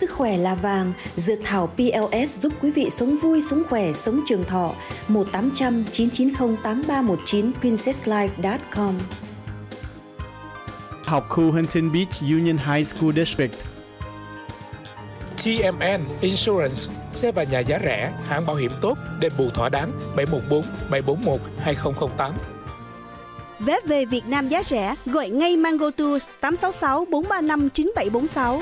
Sức khỏe là vàng, dược thảo PLS giúp quý vị sống vui, sống khỏe, sống trường thọ. 1800 990 8319 princesslife.com Học khu Huntington Beach Union High School District TMN Insurance, xe và nhà giá rẻ, hãng bảo hiểm tốt, đền bù thỏa đáng 714 741 2008. Vé về Việt Nam giá rẻ, gọi ngay Mango Tours 866 435 9746.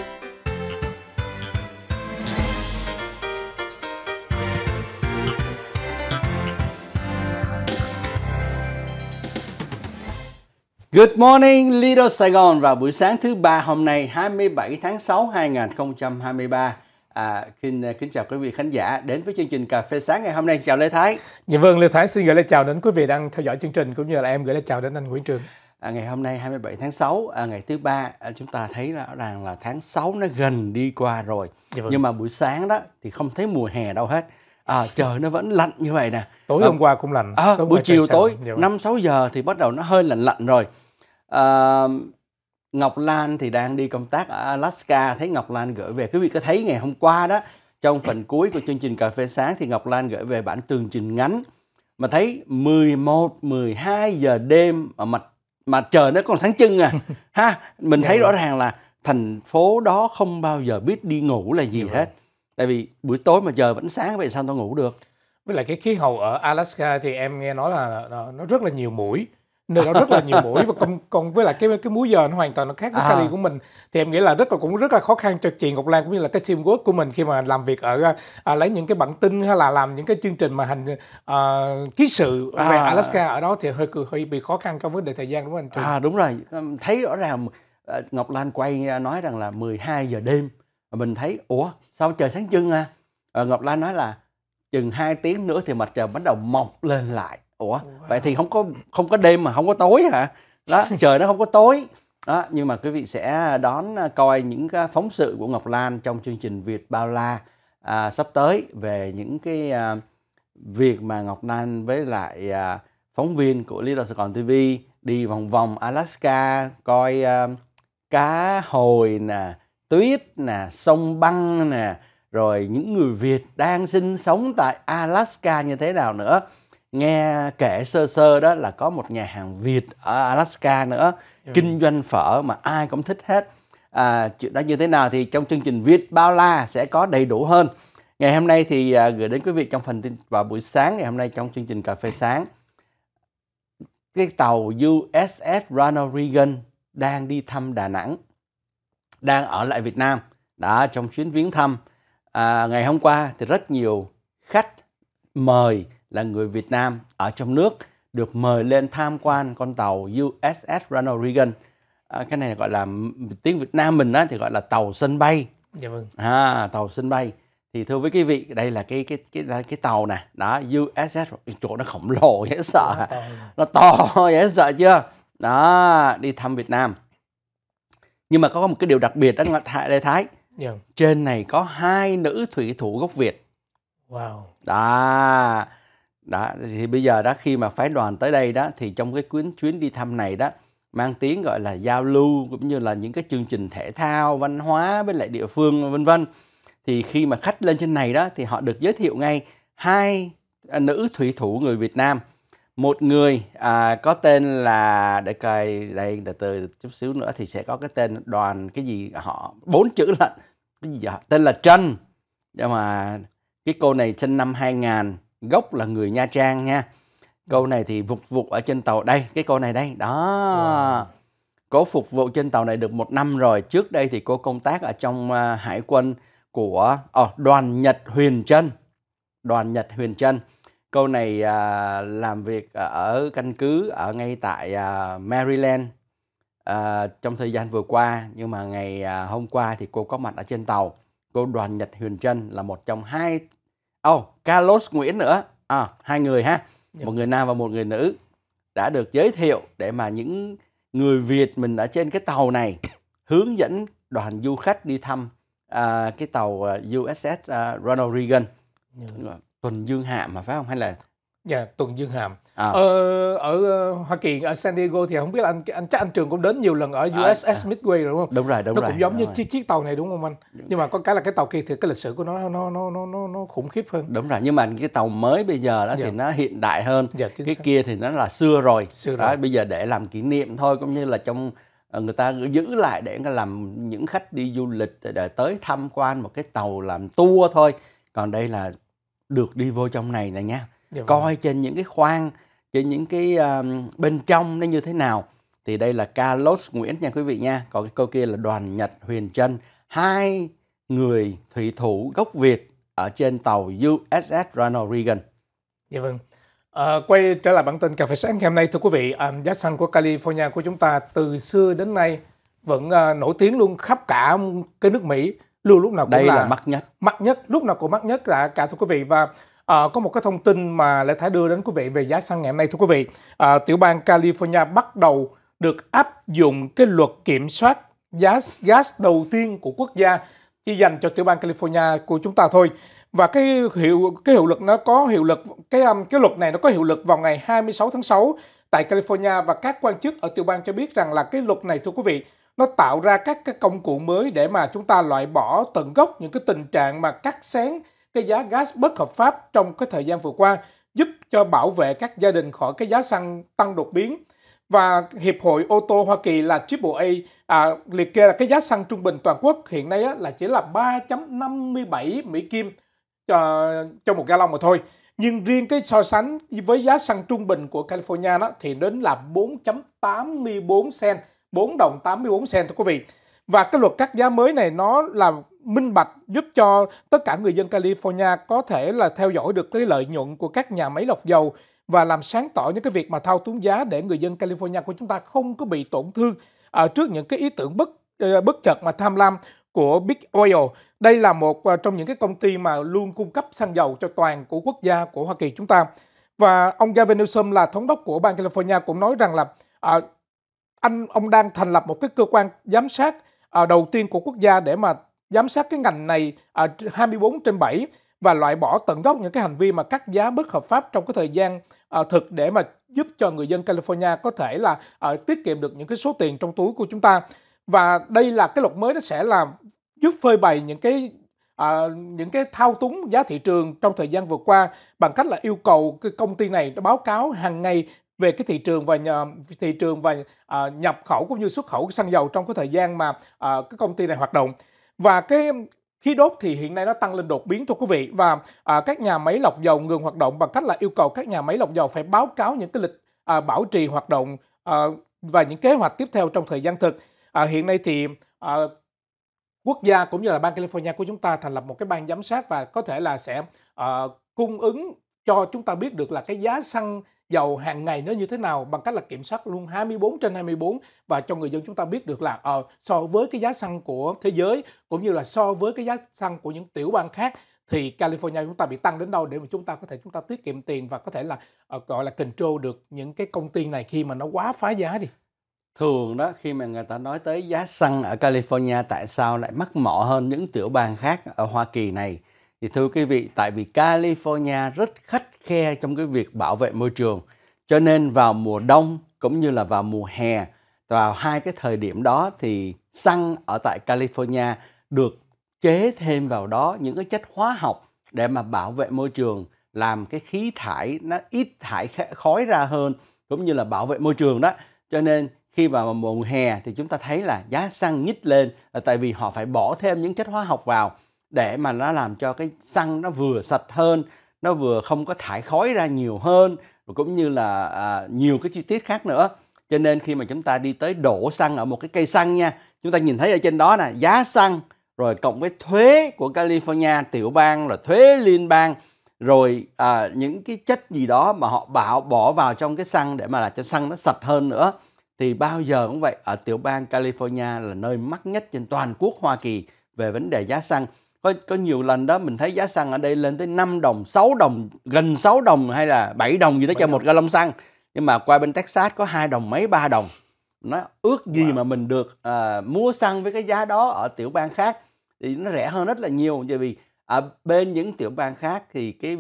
Good morning Little Sài Gòn vào buổi sáng thứ ba hôm nay 27 tháng 6 2023. À, kính, à, kính chào quý vị khán giả đến với chương trình Cà phê sáng ngày hôm nay. Chào Lê Thái. Dạ vâng, Lê Thái xin gửi lời chào đến quý vị đang theo dõi chương trình cũng như là em gửi lời chào đến anh Nguyễn Trường. À, ngày hôm nay 27 tháng 6, à, ngày thứ ba à, chúng ta thấy rõ ràng là tháng 6 nó gần đi qua rồi. Dạ vâng. Nhưng mà buổi sáng đó thì không thấy mùa hè đâu hết à, trời nó vẫn lạnh như vậy nè tối à, hôm qua cũng lạnh à, buổi chiều tối năm sáu giờ thì bắt đầu nó hơi lạnh lạnh rồi à, Ngọc Lan thì đang đi công tác ở Alaska thấy Ngọc Lan gửi về quý vị có thấy ngày hôm qua đó trong phần cuối của chương trình cà phê sáng thì Ngọc Lan gửi về bản tường trình ngắn mà thấy 11 12 giờ đêm mà mặt mà trời nó còn sáng trưng à ha mình thấy rõ ràng là thành phố đó không bao giờ biết đi ngủ là gì hết tại vì buổi tối mà giờ vẫn sáng vậy sao tao ngủ được với lại cái khí hậu ở Alaska thì em nghe nói là nó rất là nhiều mũi nơi đó rất là nhiều mũi và còn, còn với lại cái cái múi giờ nó hoàn toàn nó khác với à. Cali của mình thì em nghĩ là rất là cũng rất là khó khăn cho chị Ngọc Lan cũng như là cái teamwork của mình khi mà làm việc ở à, lấy những cái bản tin hay là làm những cái chương trình mà hành à, ký sự về à. Alaska ở đó thì hơi hơi bị khó khăn trong vấn đề thời gian đúng không anh Trần? À đúng rồi thấy rõ ràng à, Ngọc Lan quay à, nói rằng là 12 giờ đêm mình thấy ủa sao trời sáng trưng à, à ngọc lan nói là chừng 2 tiếng nữa thì mặt trời bắt đầu mọc lên lại ủa wow. vậy thì không có không có đêm mà không có tối hả đó trời nó không có tối đó nhưng mà quý vị sẽ đón à, coi những cái phóng sự của ngọc lan trong chương trình việt bao la à, sắp tới về những cái à, việc mà ngọc lan với lại à, phóng viên của Little Sài Gòn TV đi vòng vòng Alaska coi uh, cá hồi nè tuyết nè sông băng nè rồi những người việt đang sinh sống tại alaska như thế nào nữa nghe kể sơ sơ đó là có một nhà hàng việt ở alaska nữa ừ. kinh doanh phở mà ai cũng thích hết à, chuyện đó như thế nào thì trong chương trình việt bao la sẽ có đầy đủ hơn ngày hôm nay thì à, gửi đến quý vị trong phần tin vào buổi sáng ngày hôm nay trong chương trình cà phê sáng cái tàu USS Ronald Reagan đang đi thăm Đà Nẵng đang ở lại Việt Nam đã trong chuyến viếng thăm à, ngày hôm qua thì rất nhiều khách mời là người Việt Nam ở trong nước được mời lên tham quan con tàu USS Ronald Reagan à, cái này gọi là tiếng Việt Nam mình á, thì gọi là tàu sân bay dạ vâng. à, tàu sân bay thì thưa với quý vị đây là cái cái cái cái, cái tàu này đó USS chỗ nó khổng lồ dễ sợ nó to, nó to dễ sợ chưa đó đi thăm Việt Nam nhưng mà có một cái điều đặc biệt đó là thái lê thái yeah. Dạ. trên này có hai nữ thủy thủ gốc việt wow đó đó thì bây giờ đó khi mà phái đoàn tới đây đó thì trong cái chuyến chuyến đi thăm này đó mang tiếng gọi là giao lưu cũng như là những cái chương trình thể thao văn hóa với lại địa phương vân vân thì khi mà khách lên trên này đó thì họ được giới thiệu ngay hai nữ thủy thủ người Việt Nam một người à, có tên là để coi đây từ từ chút xíu nữa thì sẽ có cái tên đoàn cái gì họ bốn chữ là cái gì tên là Trân nhưng mà cái cô này sinh năm 2000 gốc là người Nha Trang nha câu này thì phục vụ ở trên tàu đây cái cô này đây đó wow. cô phục vụ trên tàu này được một năm rồi trước đây thì cô công tác ở trong uh, hải quân của oh, đoàn Nhật Huyền Trân đoàn Nhật Huyền Trân cô này à, làm việc ở căn cứ ở ngay tại à, Maryland à, trong thời gian vừa qua nhưng mà ngày à, hôm qua thì cô có mặt ở trên tàu cô đoàn nhật huyền trân là một trong hai ô oh, carlos nguyễn nữa à, hai người ha yeah. Dạ. một người nam và một người nữ đã được giới thiệu để mà những người việt mình ở trên cái tàu này hướng dẫn đoàn du khách đi thăm à, cái tàu à, uss uh, à, ronald reagan yeah. Dạ tuần dương hạm mà phải không hay là dạ yeah, tuần dương hàm à. ờ, ở ờ, hoa kỳ ở san diego thì không biết là anh anh chắc anh trường cũng đến nhiều lần ở uss à, à. midway rồi đúng không đúng rồi đúng nó rồi nó cũng giống như rồi. chiếc chiếc tàu này đúng không anh nhưng mà có cái là cái tàu kia thì cái lịch sử của nó nó nó nó nó, nó khủng khiếp hơn đúng rồi nhưng mà cái tàu mới bây giờ đó dạ. thì nó hiện đại hơn dạ, cái xác. kia thì nó là xưa rồi xưa đó rồi. bây giờ để làm kỷ niệm thôi cũng như là trong ờ, người ta giữ lại để làm những khách đi du lịch để ờ, tới tham quan một cái tàu làm tour thôi còn đây là được đi vô trong này nè nha dạ vâng. coi vâng. trên những cái khoang trên những cái um, bên trong nó như thế nào thì đây là Carlos Nguyễn nha quý vị nha còn cái câu kia là Đoàn Nhật Huyền Trân hai người thủy thủ gốc Việt ở trên tàu USS Ronald Reagan. Dạ vâng. À, quay trở lại bản tin cà phê sáng ngày hôm nay thưa quý vị, à, giá xăng của California của chúng ta từ xưa đến nay vẫn à, nổi tiếng luôn khắp cả cái nước Mỹ lưu lúc nào cũng đây là, là mắc nhất mắc nhất lúc nào cũng mắc nhất là cả thưa quý vị và À, có một cái thông tin mà lại Thái đưa đến quý vị về giá xăng ngày hôm nay thưa quý vị. À, tiểu bang California bắt đầu được áp dụng cái luật kiểm soát giá gas đầu tiên của quốc gia chỉ dành cho tiểu bang California của chúng ta thôi. Và cái hiệu cái hiệu lực nó có hiệu lực cái um, cái luật này nó có hiệu lực vào ngày 26 tháng 6 tại California và các quan chức ở tiểu bang cho biết rằng là cái luật này thưa quý vị nó tạo ra các cái công cụ mới để mà chúng ta loại bỏ tận gốc những cái tình trạng mà cắt xén cái giá gas bất hợp pháp trong cái thời gian vừa qua giúp cho bảo vệ các gia đình khỏi cái giá xăng tăng đột biến và hiệp hội ô tô Hoa Kỳ là AAA à, liệt kê là cái giá xăng trung bình toàn quốc hiện nay á, là chỉ là 3.57 Mỹ kim cho, à, cho một gallon mà thôi nhưng riêng cái so sánh với giá xăng trung bình của California đó thì đến là 4.84 cent 4 đồng 84 sen thưa quý vị. Và cái luật cắt giá mới này nó là minh bạch giúp cho tất cả người dân California có thể là theo dõi được cái lợi nhuận của các nhà máy lọc dầu và làm sáng tỏ những cái việc mà thao túng giá để người dân California của chúng ta không có bị tổn thương ở à, trước những cái ý tưởng bất ờ, bất chợt mà tham lam của Big Oil. Đây là một ờ, trong những cái công ty mà luôn cung cấp xăng dầu cho toàn của quốc gia của Hoa Kỳ chúng ta. Và ông Gavin Newsom là thống đốc của bang California cũng nói rằng là à, anh ông đang thành lập một cái cơ quan giám sát à, đầu tiên của quốc gia để mà giám sát cái ngành này à, 24 trên 7 và loại bỏ tận gốc những cái hành vi mà cắt giá bất hợp pháp trong cái thời gian à, thực để mà giúp cho người dân California có thể là à, tiết kiệm được những cái số tiền trong túi của chúng ta và đây là cái luật mới nó sẽ làm giúp phơi bày những cái à, những cái thao túng giá thị trường trong thời gian vừa qua bằng cách là yêu cầu cái công ty này nó báo cáo hàng ngày về cái thị trường và nhà, thị trường và à, nhập khẩu cũng như xuất khẩu xăng dầu trong cái thời gian mà à, cái công ty này hoạt động và cái khí đốt thì hiện nay nó tăng lên đột biến thưa quý vị và à, các nhà máy lọc dầu ngừng hoạt động bằng cách là yêu cầu các nhà máy lọc dầu phải báo cáo những cái lịch à, bảo trì hoạt động à, và những kế hoạch tiếp theo trong thời gian thực à, hiện nay thì à, quốc gia cũng như là bang California của chúng ta thành lập một cái ban giám sát và có thể là sẽ uh, cung ứng cho chúng ta biết được là cái giá xăng dầu hàng ngày nó như thế nào bằng cách là kiểm soát luôn 24 trên 24 và cho người dân chúng ta biết được là ờ, so với cái giá xăng của thế giới cũng như là so với cái giá xăng của những tiểu bang khác thì California chúng ta bị tăng đến đâu để mà chúng ta có thể chúng ta tiết kiệm tiền và có thể là ờ, gọi là control được những cái công ty này khi mà nó quá phá giá đi thường đó khi mà người ta nói tới giá xăng ở California tại sao lại mắc mỏ hơn những tiểu bang khác ở Hoa Kỳ này thì thưa quý vị, tại vì California rất khắt khe trong cái việc bảo vệ môi trường, cho nên vào mùa đông cũng như là vào mùa hè, vào hai cái thời điểm đó thì xăng ở tại California được chế thêm vào đó những cái chất hóa học để mà bảo vệ môi trường, làm cái khí thải nó ít thải khói ra hơn cũng như là bảo vệ môi trường đó. Cho nên khi vào mùa hè thì chúng ta thấy là giá xăng nhích lên là tại vì họ phải bỏ thêm những chất hóa học vào để mà nó làm cho cái xăng nó vừa sạch hơn nó vừa không có thải khói ra nhiều hơn cũng như là à, nhiều cái chi tiết khác nữa cho nên khi mà chúng ta đi tới đổ xăng ở một cái cây xăng nha chúng ta nhìn thấy ở trên đó nè giá xăng rồi cộng với thuế của California tiểu bang là thuế liên bang rồi à, những cái chất gì đó mà họ bảo bỏ vào trong cái xăng để mà là cho xăng nó sạch hơn nữa thì bao giờ cũng vậy ở tiểu bang California là nơi mắc nhất trên toàn quốc Hoa Kỳ về vấn đề giá xăng có có nhiều lần đó mình thấy giá xăng ở đây lên tới 5 đồng, 6 đồng, gần 6 đồng hay là 7 đồng gì đó cho một gallon xăng. Nhưng mà qua bên Texas có hai đồng mấy ba đồng. Nó ước gì wow. mà mình được à, mua xăng với cái giá đó ở tiểu bang khác thì nó rẻ hơn rất là nhiều bởi vì ở bên những tiểu bang khác thì cái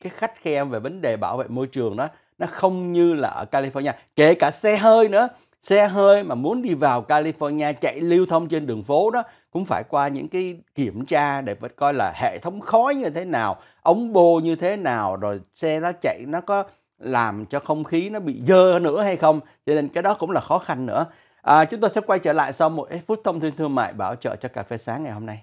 cái khách khe về vấn đề bảo vệ môi trường đó nó không như là ở California kể cả xe hơi nữa xe hơi mà muốn đi vào California chạy lưu thông trên đường phố đó cũng phải qua những cái kiểm tra để phải coi là hệ thống khói như thế nào, ống bô như thế nào, rồi xe nó chạy nó có làm cho không khí nó bị dơ nữa hay không. Cho nên cái đó cũng là khó khăn nữa. À, chúng tôi sẽ quay trở lại sau một phút thông tin thương mại bảo trợ cho cà phê sáng ngày hôm nay.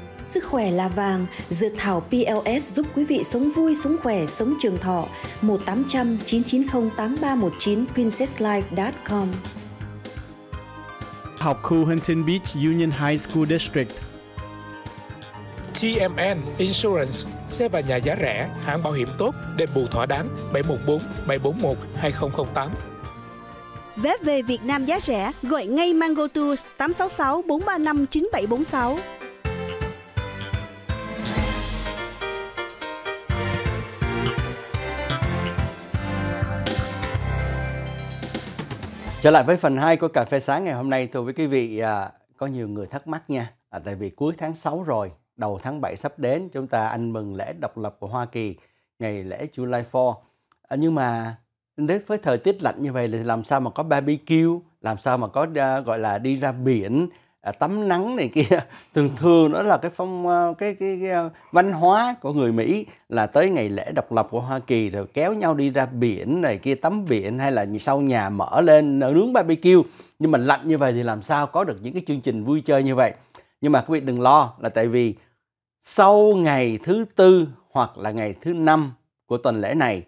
Sức khỏe là vàng, dược thảo PLS giúp quý vị sống vui, sống khỏe, sống trường thọ. 1800 990 8319 princesslife.com Học khu Huntington Beach Union High School District TMN Insurance, xe và nhà giá rẻ, hãng bảo hiểm tốt, đền bù thỏa đáng 714 741 2008. Vé về Việt Nam giá rẻ, gọi ngay Mango Tours 866 435 9746. Trở lại với phần 2 của cà phê sáng ngày hôm nay thưa quý vị à, có nhiều người thắc mắc nha. À, tại vì cuối tháng 6 rồi, đầu tháng 7 sắp đến chúng ta ăn mừng lễ độc lập của Hoa Kỳ, ngày lễ July 4. À, nhưng mà đến với thời tiết lạnh như vậy thì làm sao mà có barbecue, làm sao mà có à, gọi là đi ra biển À, tắm nắng này kia thường thường đó là cái phong ờ, cái, cái, cái ờ, văn hóa của người Mỹ là tới ngày lễ độc lập của Hoa Kỳ rồi kéo nhau đi ra biển này kia tắm biển hay là sau nhà mở lên ờ, nướng barbecue nhưng mà lạnh như vậy thì làm sao có được những cái chương trình vui chơi như vậy nhưng mà quý vị đừng lo là tại vì sau ngày thứ tư hoặc là ngày thứ năm của tuần lễ này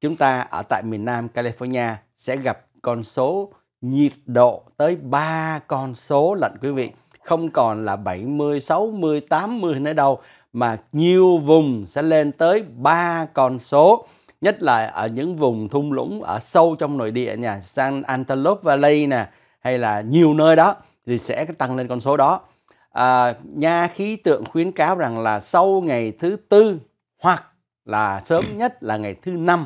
chúng ta ở tại miền Nam California sẽ gặp con số nhiệt độ tới ba con số lạnh quý vị không còn là 70, 60, 80 nữa đâu mà nhiều vùng sẽ lên tới ba con số nhất là ở những vùng thung lũng ở sâu trong nội địa nhà San Antelope Valley nè hay là nhiều nơi đó thì sẽ tăng lên con số đó à, nhà khí tượng khuyến cáo rằng là sau ngày thứ tư hoặc là sớm nhất là ngày thứ năm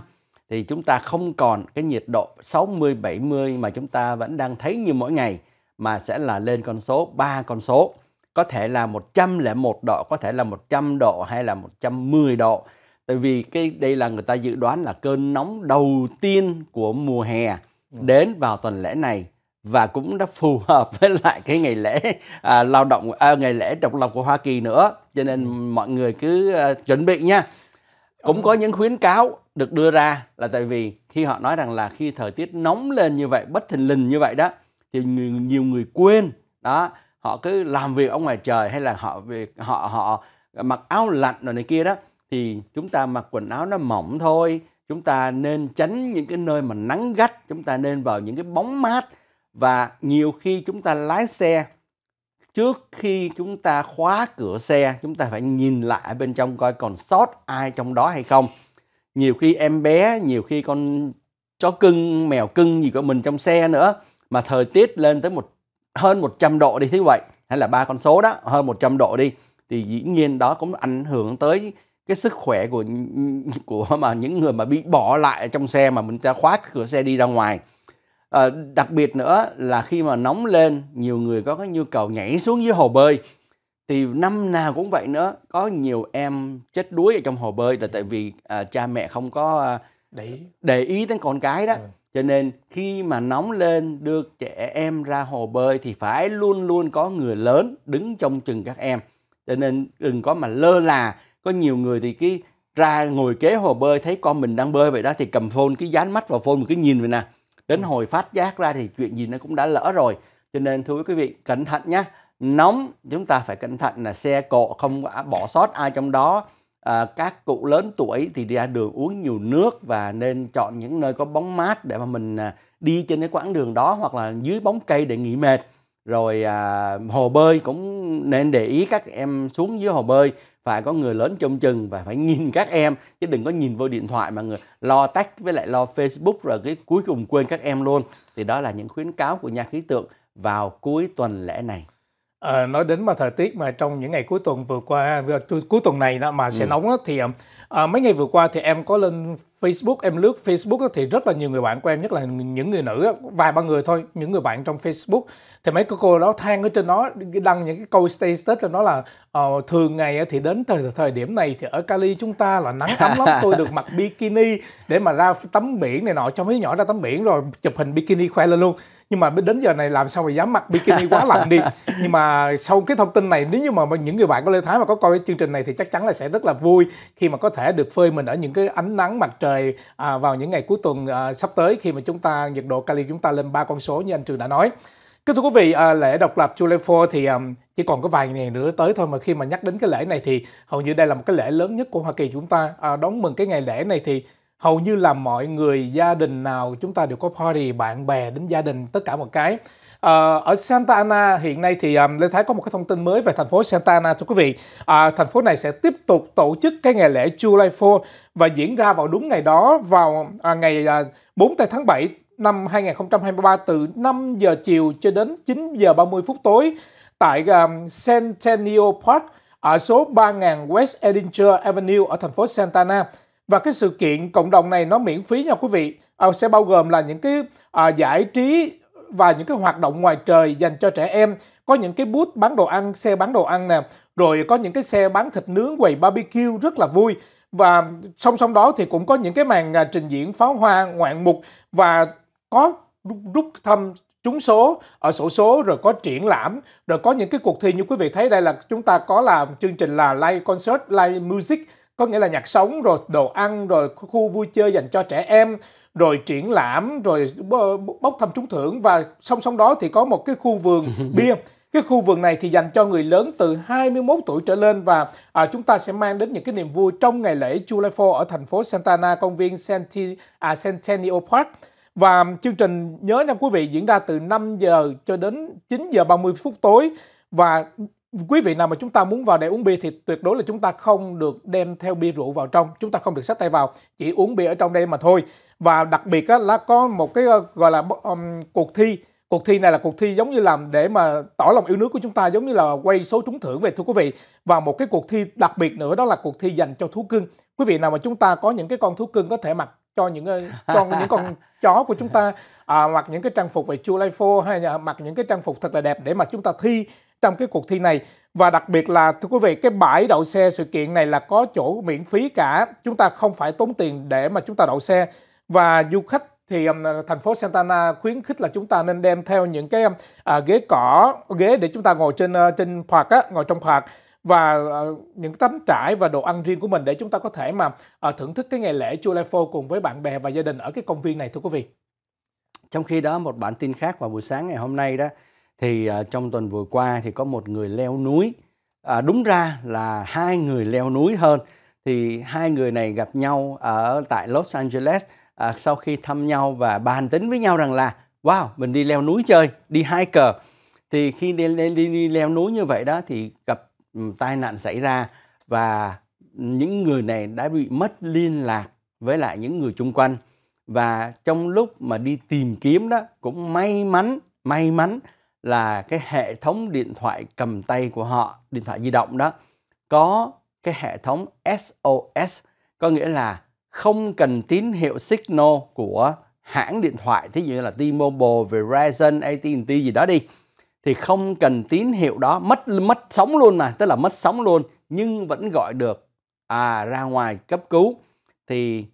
thì chúng ta không còn cái nhiệt độ 60 70 mà chúng ta vẫn đang thấy như mỗi ngày mà sẽ là lên con số ba con số có thể là 101 độ, có thể là 100 độ hay là 110 độ. Tại vì cái đây là người ta dự đoán là cơn nóng đầu tiên của mùa hè ừ. đến vào tuần lễ này và cũng đã phù hợp với lại cái ngày lễ à, lao động à, ngày lễ độc lập của Hoa Kỳ nữa. Cho nên ừ. mọi người cứ à, chuẩn bị nha cũng ờ. có những khuyến cáo được đưa ra là tại vì khi họ nói rằng là khi thời tiết nóng lên như vậy bất thình lình như vậy đó thì nhiều, người quên đó họ cứ làm việc ở ngoài trời hay là họ việc họ họ mặc áo lạnh rồi này kia đó thì chúng ta mặc quần áo nó mỏng thôi chúng ta nên tránh những cái nơi mà nắng gắt chúng ta nên vào những cái bóng mát và nhiều khi chúng ta lái xe trước khi chúng ta khóa cửa xe chúng ta phải nhìn lại bên trong coi còn sót ai trong đó hay không nhiều khi em bé nhiều khi con chó cưng mèo cưng gì của mình trong xe nữa mà thời tiết lên tới một hơn 100 độ đi thế vậy hay là ba con số đó hơn 100 độ đi thì dĩ nhiên đó cũng ảnh hưởng tới cái sức khỏe của của mà những người mà bị bỏ lại trong xe mà mình ta khóa cửa xe đi ra ngoài à, đặc biệt nữa là khi mà nóng lên nhiều người có cái nhu cầu nhảy xuống dưới hồ bơi thì năm nào cũng vậy nữa có nhiều em chết đuối ở trong hồ bơi là tại vì à, cha mẹ không có à, để ý. để ý đến con cái đó ừ. cho nên khi mà nóng lên đưa trẻ em ra hồ bơi thì phải luôn luôn có người lớn đứng trong chừng các em cho nên đừng có mà lơ là có nhiều người thì cái ra ngồi kế hồ bơi thấy con mình đang bơi vậy đó thì cầm phone cái dán mắt vào phone một cái nhìn vậy nè đến hồi phát giác ra thì chuyện gì nó cũng đã lỡ rồi cho nên thưa quý vị cẩn thận nhé nóng chúng ta phải cẩn thận là xe cộ không bỏ sót ai trong đó à, các cụ lớn tuổi thì ra đường uống nhiều nước và nên chọn những nơi có bóng mát để mà mình à, đi trên cái quãng đường đó hoặc là dưới bóng cây để nghỉ mệt rồi à, hồ bơi cũng nên để ý các em xuống dưới hồ bơi phải có người lớn trông chừng và phải nhìn các em chứ đừng có nhìn vô điện thoại mà người lo tách với lại lo Facebook rồi cái cuối cùng quên các em luôn thì đó là những khuyến cáo của nhà khí tượng vào cuối tuần lễ này À, nói đến mà thời tiết mà trong những ngày cuối tuần vừa qua cuối tuần này đó mà sẽ ừ. nóng đó, thì à, mấy ngày vừa qua thì em có lên Facebook em lướt Facebook đó, thì rất là nhiều người bạn của em nhất là những người nữ vài ba người thôi những người bạn trong Facebook thì mấy cô cô đó than ở trên đó đăng những cái câu status cho nó là uh, thường ngày thì đến thời thời điểm này thì ở Cali chúng ta là nắng ấm lắm tôi được mặc bikini để mà ra tắm biển này nọ cho mấy nhỏ ra tắm biển rồi chụp hình bikini khoe lên luôn nhưng mà đến giờ này làm sao mà dám mặc bikini quá lạnh đi nhưng mà sau cái thông tin này nếu như mà những người bạn của Lê Thái mà có coi cái chương trình này thì chắc chắn là sẽ rất là vui khi mà có thể được phơi mình ở những cái ánh nắng mặt trời à, vào những ngày cuối tuần à, sắp tới khi mà chúng ta nhiệt độ Cali chúng ta lên ba con số như anh Trường đã nói Kính thưa quý vị, à, lễ độc lập July 4 thì um, chỉ còn có vài ngày nữa tới thôi mà khi mà nhắc đến cái lễ này thì hầu như đây là một cái lễ lớn nhất của Hoa Kỳ chúng ta. À, đón mừng cái ngày lễ này thì hầu như là mọi người gia đình nào chúng ta đều có party bạn bè đến gia đình tất cả một cái À, ở Santa Ana hiện nay thì um, Lê Thái có một cái thông tin mới về thành phố Santa Ana thưa quý vị. À, thành phố này sẽ tiếp tục tổ chức cái ngày lễ July 4 và diễn ra vào đúng ngày đó vào à, ngày à, 4 tháng 7 năm 2023 từ 5 giờ chiều cho đến 9 giờ 30 phút tối tại um, Centennial Park ở số 3000 West Edinger Avenue ở thành phố Santa Ana và cái sự kiện cộng đồng này nó miễn phí nha quý vị à, sẽ bao gồm là những cái à, giải trí và những cái hoạt động ngoài trời dành cho trẻ em có những cái bút bán đồ ăn xe bán đồ ăn nè rồi có những cái xe bán thịt nướng quầy barbecue rất là vui và song song đó thì cũng có những cái màn à, trình diễn pháo hoa ngoạn mục và có rút thăm trúng số ở sổ số rồi có triển lãm rồi có những cái cuộc thi như quý vị thấy đây là chúng ta có làm chương trình là live concert live music có nghĩa là nhạc sống rồi đồ ăn rồi khu vui chơi dành cho trẻ em rồi triển lãm rồi bốc thăm trúng thưởng và song song đó thì có một cái khu vườn bia cái khu vườn này thì dành cho người lớn từ 21 tuổi trở lên và à, chúng ta sẽ mang đến những cái niềm vui trong ngày lễ July 4 ở thành phố Santa Santana, công viên Centi, à, Centennial Park. Và chương trình nhớ nha quý vị diễn ra từ 5 giờ cho đến 9 giờ 30 phút tối và quý vị nào mà chúng ta muốn vào để uống bia thì tuyệt đối là chúng ta không được đem theo bia rượu vào trong chúng ta không được xách tay vào chỉ uống bia ở trong đây mà thôi và đặc biệt á, là có một cái ờ, gọi là um, cuộc thi cuộc thi này là cuộc thi giống như làm để mà tỏ lòng yêu nước của chúng ta giống như là quay số trúng thưởng về thưa quý vị và một cái cuộc thi đặc biệt nữa đó là cuộc thi dành cho thú cưng quý vị nào mà chúng ta có những cái con thú cưng có thể mặc cho những ờ, con những con chó của chúng ta à, mặc những cái trang phục về July 4 hay là mặc những cái trang phục thật là đẹp để mà chúng ta thi trong cái cuộc thi này và đặc biệt là thưa quý vị cái bãi đậu xe sự kiện này là có chỗ miễn phí cả chúng ta không phải tốn tiền để mà chúng ta đậu xe và du khách thì um, thành phố Santana khuyến khích là chúng ta nên đem theo những cái um, à, ghế cỏ ghế để chúng ta ngồi trên uh, trên park á, ngồi trong park và uh, những tấm trải và đồ ăn riêng của mình để chúng ta có thể mà uh, thưởng thức cái ngày lễ Chulefo cùng với bạn bè và gia đình ở cái công viên này thưa quý vị. Trong khi đó một bản tin khác vào buổi sáng ngày hôm nay đó thì à, trong tuần vừa qua thì có một người leo núi à, đúng ra là hai người leo núi hơn thì hai người này gặp nhau ở tại Los Angeles à, sau khi thăm nhau và bàn tính với nhau rằng là wow mình đi leo núi chơi đi hai cờ thì khi đi, đi, đi, đi leo núi như vậy đó thì gặp um, tai nạn xảy ra và những người này đã bị mất liên lạc với lại những người chung quanh và trong lúc mà đi tìm kiếm đó cũng may mắn may mắn là cái hệ thống điện thoại cầm tay của họ, điện thoại di động đó có cái hệ thống SOS có nghĩa là không cần tín hiệu signal của hãng điện thoại thí dụ như là T-Mobile, Verizon, AT&T gì đó đi thì không cần tín hiệu đó mất mất sóng luôn mà tức là mất sóng luôn nhưng vẫn gọi được à ra ngoài cấp cứu thì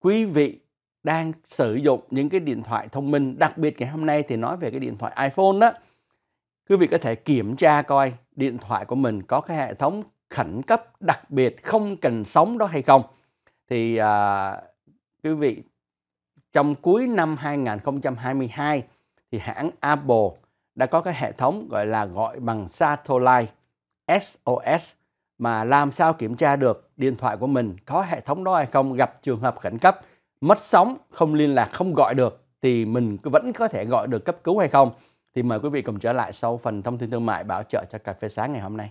quý vị đang sử dụng những cái điện thoại thông minh đặc biệt ngày hôm nay thì nói về cái điện thoại iPhone đó quý vị có thể kiểm tra coi điện thoại của mình có cái hệ thống khẩn cấp đặc biệt không cần sống đó hay không thì à, quý vị trong cuối năm 2022 thì hãng Apple đã có cái hệ thống gọi là gọi bằng satellite SOS mà làm sao kiểm tra được điện thoại của mình có hệ thống đó hay không gặp trường hợp khẩn cấp mất sóng không liên lạc không gọi được thì mình vẫn có thể gọi được cấp cứu hay không thì mời quý vị cùng trở lại sau phần thông tin thương mại bảo trợ cho cà phê sáng ngày hôm nay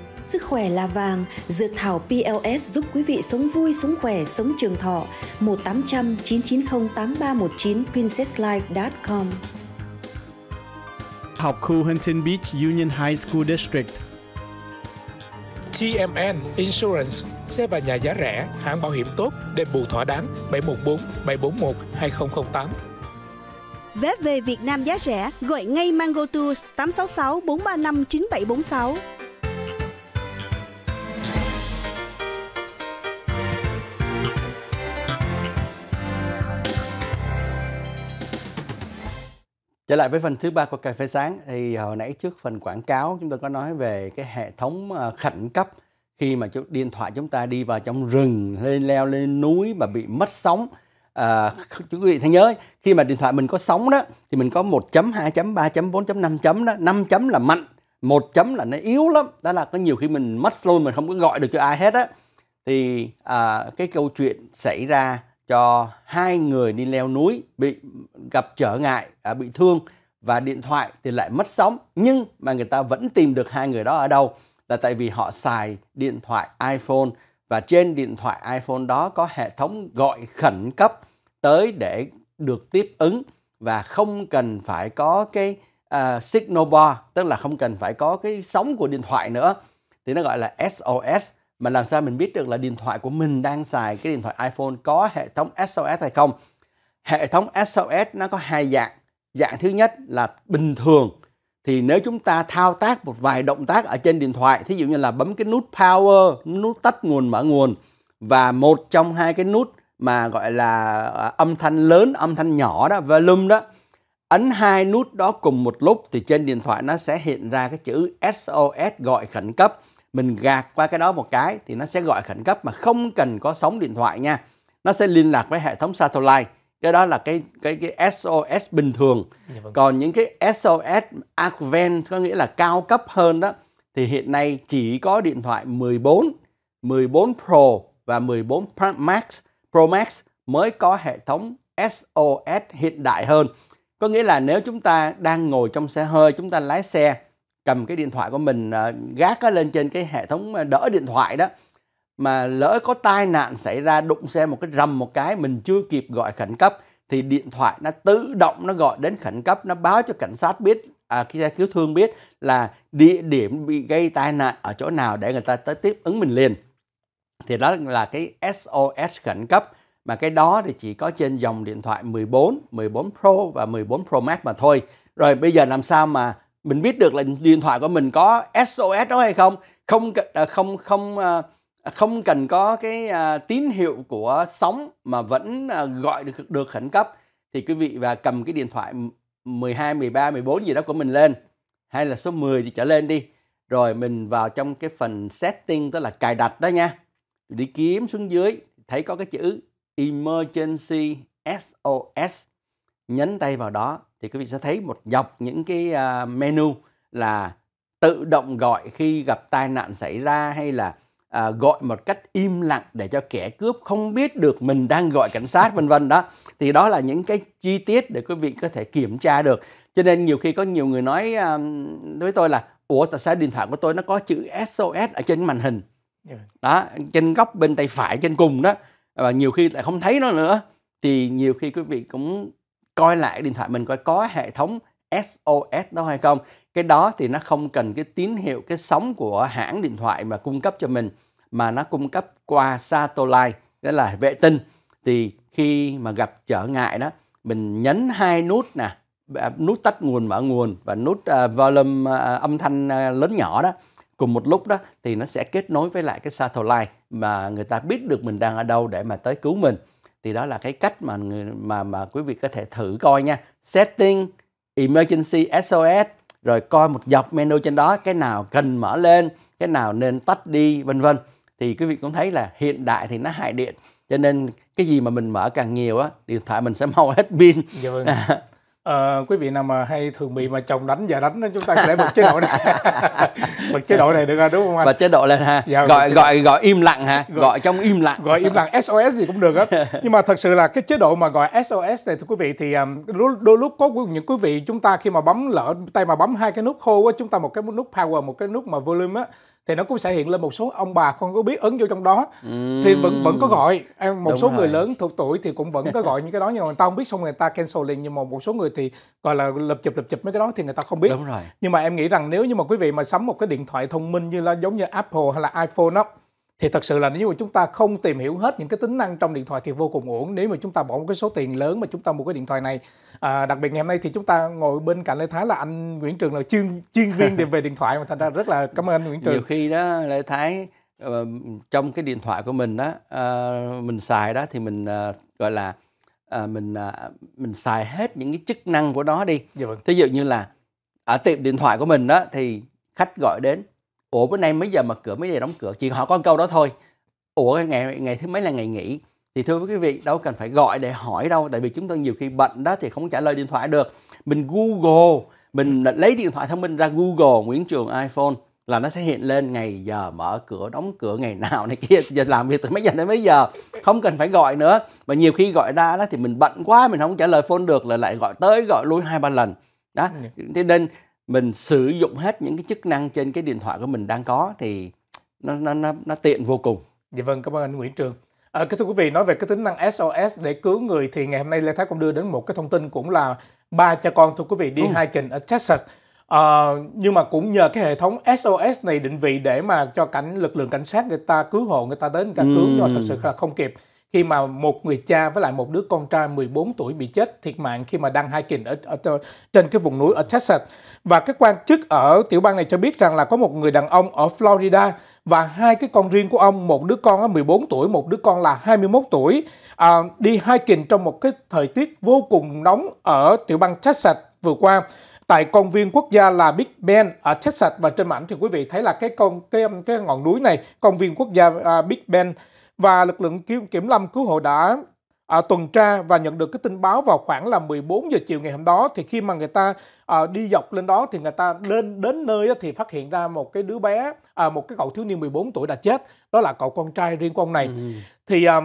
Sức khỏe là vàng, dược thảo PLS giúp quý vị sống vui, sống khỏe, sống trường thọ. 1800 990 8319 princesslife.com Học khu Huntington Beach Union High School District TMN Insurance, xe và nhà giá rẻ, hãng bảo hiểm tốt, đền bù thỏa đáng 714 741 2008. Vé về Việt Nam giá rẻ, gọi ngay Mango Tours 866 435 9746. Trở lại với phần thứ ba của cà phê sáng thì hồi nãy trước phần quảng cáo chúng tôi có nói về cái hệ thống ờ, khẩn cấp khi mà chiếc điện thoại chúng ta đi vào trong rừng lên leo lên núi mà bị mất sóng à, quý vị thấy nhớ khi mà điện thoại mình có sóng đó thì mình có 1.2.3.4.5 chấm đó 5 chấm là mạnh một chấm là nó yếu lắm đó là có nhiều khi mình mất luôn mình không có gọi được cho ai hết á thì à, cái câu chuyện xảy ra cho hai người đi leo núi bị gặp trở ngại à, bị thương và điện thoại thì lại mất sóng nhưng mà người ta vẫn tìm được hai người đó ở đâu là tại vì họ xài điện thoại iPhone và trên điện thoại iPhone đó có hệ thống gọi khẩn cấp tới để được tiếp ứng và không cần phải có cái uh, signal bar tức là không cần phải có cái sóng của điện thoại nữa thì nó gọi là SOS mà làm sao mình biết được là điện thoại của mình đang xài cái điện thoại iPhone có hệ thống SOS hay không hệ thống SOS nó có hai dạng dạng thứ nhất là bình thường thì nếu chúng ta thao tác một vài động tác ở trên điện thoại thí dụ như là bấm cái nút power nút tắt nguồn mở nguồn và một trong hai cái nút mà gọi là à, âm thanh lớn âm thanh nhỏ đó volume đó ấn hai nút đó cùng một lúc thì trên điện thoại nó sẽ hiện ra cái chữ SOS gọi khẩn cấp mình gạt qua cái đó một cái thì nó sẽ gọi khẩn cấp mà không cần có sóng điện thoại nha nó sẽ liên lạc với hệ thống satellite cái đó là cái cái cái SOS bình thường dạ vâng. còn những cái SOS Advanced có nghĩa là cao cấp hơn đó thì hiện nay chỉ có điện thoại 14 14 Pro và 14 Max Pro Max mới có hệ thống SOS hiện đại hơn có nghĩa là nếu chúng ta đang ngồi trong xe hơi chúng ta lái xe cầm cái điện thoại của mình à, gác lên trên cái hệ thống à, đỡ điện thoại đó mà lỡ có tai nạn xảy ra đụng xe một cái rầm một cái mình chưa kịp gọi khẩn cấp thì điện thoại nó tự động nó gọi đến khẩn cấp nó báo cho cảnh sát biết à, cái xe cứu thương biết là địa điểm bị gây tai nạn ở chỗ nào để người ta tới tiếp ứng mình liền thì đó là cái SOS khẩn cấp mà cái đó thì chỉ có trên dòng điện thoại 14, 14 Pro và 14 Pro Max mà thôi. Rồi bây giờ làm sao mà mình biết được là điện thoại của mình có SOS đó hay không không à, không không à, không cần có cái à, tín hiệu của sóng mà vẫn gọi được được khẩn cấp thì quý vị và cầm cái điện thoại 12, 13, 14 gì đó của mình lên hay là số 10 thì trở lên đi rồi mình vào trong cái phần setting tức là cài đặt đó nha đi kiếm xuống dưới thấy có cái chữ emergency SOS nhấn tay vào đó thì quý vị sẽ thấy một dọc những cái à, menu là tự động gọi khi gặp tai nạn xảy ra hay là uh, gọi một cách im lặng để cho kẻ cướp không biết được mình đang gọi cảnh sát vân vân đó thì đó là những cái chi tiết để quý vị có thể kiểm tra được cho nên nhiều khi có nhiều người nói uh, với tôi là ủa tại sao điện thoại của tôi nó có chữ SOS ở trên màn hình dạ. đó trên góc bên tay phải trên cùng đó và nhiều khi lại không thấy nó nữa thì nhiều khi quý vị cũng coi lại điện thoại mình coi có hệ thống SOS đó hay không cái đó thì nó không cần cái tín hiệu cái sóng của hãng điện thoại mà cung cấp cho mình mà nó cung cấp qua satellite đó là vệ tinh thì khi mà gặp trở ngại đó mình nhấn hai nút nè à, nút tắt nguồn mở nguồn và nút à, volume à, âm thanh lớn nhỏ đó cùng một lúc đó thì nó sẽ kết nối với lại cái satellite mà người ta biết được mình đang ở đâu để mà tới cứu mình thì đó là cái cách mà người mà mà quý vị có thể thử coi nha setting emergency SOS rồi coi một dọc menu trên đó cái nào cần mở lên cái nào nên tắt đi vân vân thì quý vị cũng thấy là hiện đại thì nó hại điện cho nên cái gì mà mình mở càng nhiều á điện thoại mình sẽ mau hết pin dạ vâng. À, À, quý vị nào mà hay thường bị mà chồng đánh và đánh chúng ta để bật chế độ này bật chế độ này được rồi à, đúng không anh bật chế độ lên ha dạ, gọi gọi gọi im lặng ha gọi, gọi trong im lặng gọi im lặng SOS gì cũng được á. nhưng mà thật sự là cái chế độ mà gọi SOS này thưa quý vị thì đôi lúc có những quý vị chúng ta khi mà bấm lỡ tay mà bấm hai cái nút khô á chúng ta một cái nút power một cái nút mà volume á thì nó cũng sẽ hiện lên một số ông bà không có biết ứng vô trong đó ừ. thì vẫn vẫn có gọi em một Đúng số rồi. người lớn thuộc tuổi thì cũng vẫn có gọi những cái đó nhưng mà tao không biết xong người ta cancel liền nhưng mà một số người thì gọi là lập chụp lập chụp mấy cái đó thì người ta không biết Đúng rồi. nhưng mà em nghĩ rằng nếu như mà quý vị mà sắm một cái điện thoại thông minh như là giống như Apple hay là iPhone đó thì thật sự là nếu mà chúng ta không tìm hiểu hết những cái tính năng trong điện thoại thì vô cùng uổng nếu mà chúng ta bỏ một cái số tiền lớn mà chúng ta mua cái điện thoại này à, đặc biệt ngày hôm nay thì chúng ta ngồi bên cạnh Lê Thái là anh Nguyễn Trường là chuyên chuyên viên về điện thoại mà thành ra rất là cảm ơn anh Nguyễn Trường nhiều khi đó Lê Thái ờ, trong cái điện thoại của mình đó ờ, mình xài đó thì mình ờ, gọi là mình mình xài hết những cái chức năng của nó đi dạ vâng. thí dụ như là ở tiệm điện thoại của mình đó thì khách gọi đến ủa bữa nay mấy giờ mở cửa mấy giờ đóng cửa chỉ họ con câu đó thôi ủa ngày ngày thứ mấy là ngày nghỉ thì thưa quý vị đâu cần phải gọi để hỏi đâu tại vì chúng tôi nhiều khi bận đó thì không trả lời điện thoại được mình google mình ừ. lấy điện thoại thông minh ra google nguyễn trường iphone là nó sẽ hiện lên ngày giờ mở cửa đóng cửa ngày nào này kia giờ làm việc từ mấy giờ đến mấy giờ không cần phải gọi nữa Mà nhiều khi gọi ra đó thì mình bận quá mình không trả lời phone được là lại gọi tới gọi luôn hai ba lần đó ừ. thế nên mình sử dụng hết những cái chức năng trên cái điện thoại của mình đang có thì nó nó nó, nó tiện vô cùng. Dạ vâng, cảm ơn anh Nguyễn Trường. À, kính thưa quý vị, nói về cái tính năng SOS để cứu người thì ngày hôm nay Lê Thái cũng đưa đến một cái thông tin cũng là ba cha con thưa quý vị đi ừ. hai trình ở Texas. À, nhưng mà cũng nhờ cái hệ thống SOS này định vị để mà cho cảnh lực lượng cảnh sát người ta cứu hộ người ta đến người ta ừ. cứu ừ. nhưng thật sự là không kịp khi mà một người cha với lại một đứa con trai 14 tuổi bị chết thiệt mạng khi mà đang hiking ở, ở trên cái vùng núi ở Texas. Và các quan chức ở tiểu bang này cho biết rằng là có một người đàn ông ở Florida và hai cái con riêng của ông, một đứa con là 14 tuổi, một đứa con là 21 tuổi, à, đi hiking trong một cái thời tiết vô cùng nóng ở tiểu bang Texas vừa qua tại công viên quốc gia là Big Ben ở Texas và trên ảnh thì quý vị thấy là cái con cái cái ngọn núi này công viên quốc gia uh, Big Ben và lực lượng kiếm, kiểm lâm cứu hộ đã à, tuần tra và nhận được cái tin báo vào khoảng là 14 giờ chiều ngày hôm đó thì khi mà người ta à, đi dọc lên đó thì người ta lên đến nơi thì phát hiện ra một cái đứa bé à, một cái cậu thiếu niên 14 tuổi đã chết đó là cậu con trai riêng của ông này ừ. thì à,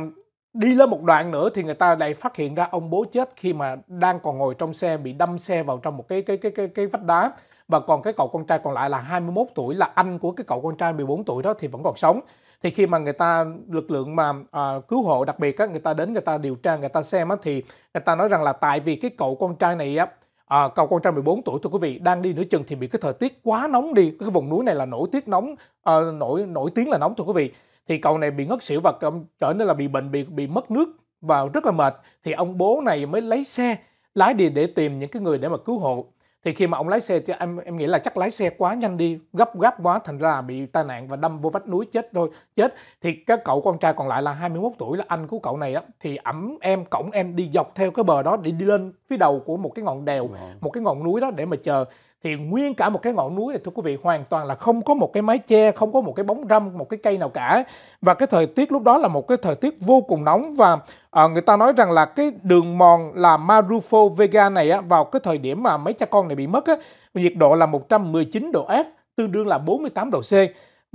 đi lên một đoạn nữa thì người ta lại phát hiện ra ông bố chết khi mà đang còn ngồi trong xe bị đâm xe vào trong một cái cái cái cái cái vách đá và còn cái cậu con trai còn lại là 21 tuổi là anh của cái cậu con trai 14 tuổi đó thì vẫn còn sống thì khi mà người ta lực lượng mà à, cứu hộ đặc biệt á, người ta đến người ta điều tra người ta xem á, thì người ta nói rằng là tại vì cái cậu con trai này á à, cậu con trai 14 tuổi thưa quý vị đang đi nửa chừng thì bị cái thời tiết quá nóng đi cái vùng núi này là nổi tiếng nóng à, nổi nổi tiếng là nóng thưa quý vị thì cậu này bị ngất xỉu và trở nên là bị bệnh bị bị mất nước và rất là mệt thì ông bố này mới lấy xe lái đi để tìm những cái người để mà cứu hộ thì khi mà ông lái xe thì em em nghĩ là chắc lái xe quá nhanh đi gấp gáp quá thành ra là bị tai nạn và đâm vô vách núi chết thôi chết thì các cậu con trai còn lại là 21 tuổi là anh của cậu này á thì ẩm em cổng em đi dọc theo cái bờ đó để đi lên phía đầu của một cái ngọn đèo một cái ngọn núi đó để mà chờ thì nguyên cả một cái ngọn núi này thưa quý vị hoàn toàn là không có một cái mái che, không có một cái bóng râm, một cái cây nào cả. Và cái thời tiết lúc đó là một cái thời tiết vô cùng nóng và à, người ta nói rằng là cái đường mòn là Marufo Vega này á, vào cái thời điểm mà mấy cha con này bị mất á, nhiệt độ là 119 độ F, tương đương là 48 độ C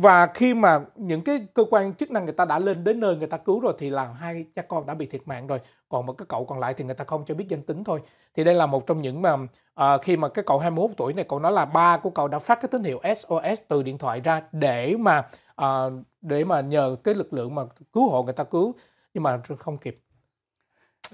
và khi mà những cái cơ quan chức năng người ta đã lên đến nơi người ta cứu rồi thì là hai cha con đã bị thiệt mạng rồi còn một cái cậu còn lại thì người ta không cho biết danh tính thôi thì đây là một trong những mà à, khi mà cái cậu 21 tuổi này cậu nói là ba của cậu đã phát cái tín hiệu SOS từ điện thoại ra để mà à, để mà nhờ cái lực lượng mà cứu hộ người ta cứu nhưng mà không kịp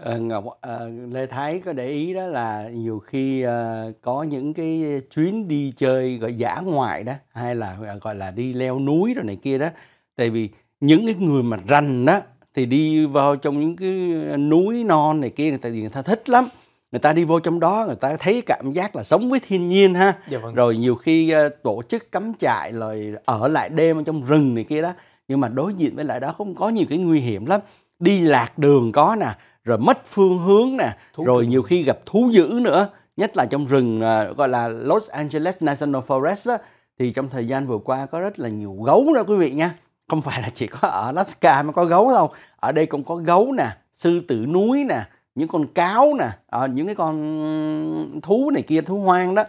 Ờ, Ngọc ờ, Lê Thái có để ý đó là nhiều khi ờ, có những cái chuyến đi chơi gọi giả ngoại đó hay là ờ, gọi là đi leo núi rồi này kia đó tại vì những cái người mà rành đó thì đi vào trong những cái núi non này kia người ta người ta thích lắm người ta đi vô trong đó người ta thấy cảm giác là sống với thiên nhiên ha Dạ vâng. rồi nhiều khi ờ, tổ chức cắm trại rồi ở lại đêm ở trong rừng này kia đó nhưng mà đối diện với lại đó không có nhiều cái nguy hiểm lắm đi lạc đường có nè rồi mất phương hướng nè thú rồi nhiều khi gặp thú dữ nữa nhất là trong rừng uh, gọi là Los Angeles National Forest đó, thì trong thời gian vừa qua có rất là nhiều gấu đó quý vị nha không phải là chỉ có ở Alaska mới có gấu đâu ở đây cũng có gấu nè sư tử núi nè những con cáo nè à, những cái con thú này kia thú hoang đó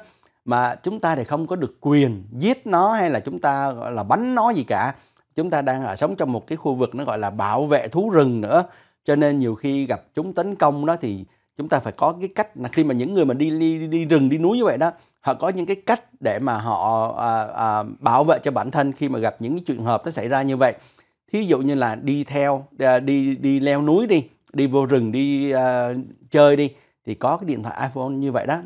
mà chúng ta thì không có được quyền giết nó hay là chúng ta gọi là bắn nó gì cả chúng ta đang ở sống trong một cái khu vực nó gọi là bảo vệ thú rừng nữa cho nên nhiều khi gặp chúng tấn công đó thì chúng ta phải có cái cách là khi mà những người mà đi đi, đi rừng đi núi như vậy đó họ có những cái cách để mà họ à, à, bảo vệ cho bản thân khi mà gặp những cái trường hợp nó xảy ra như vậy thí dụ như là đi theo đi à, đi, đi leo núi đi đi vô rừng đi à, chơi đi thì có cái điện thoại iPhone như vậy đó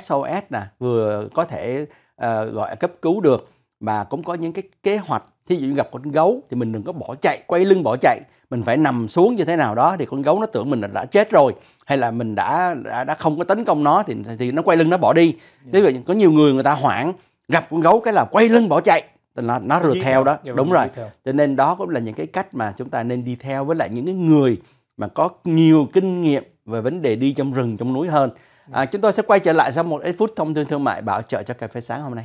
SOS nè vừa có thể à, gọi cấp cứu được mà cũng có những cái kế hoạch thí dụ như gặp con gấu thì mình đừng có bỏ chạy quay lưng bỏ chạy mình phải nằm xuống như thế nào đó thì con gấu nó tưởng mình là đã chết rồi hay là mình đã đã, đã không có tấn công nó thì thì nó quay lưng nó bỏ đi thế dạ. vậy có nhiều người người ta hoảng gặp con gấu cái là quay lưng bỏ chạy nó nó rượt theo đó dạ, đúng rồi cho nên đó cũng là những cái cách mà chúng ta nên đi theo với lại những cái người mà có nhiều kinh nghiệm về vấn đề đi trong rừng trong núi hơn à, dạ. chúng tôi sẽ quay trở lại sau một ít phút thông tin thương mại bảo trợ cho cà phê sáng hôm nay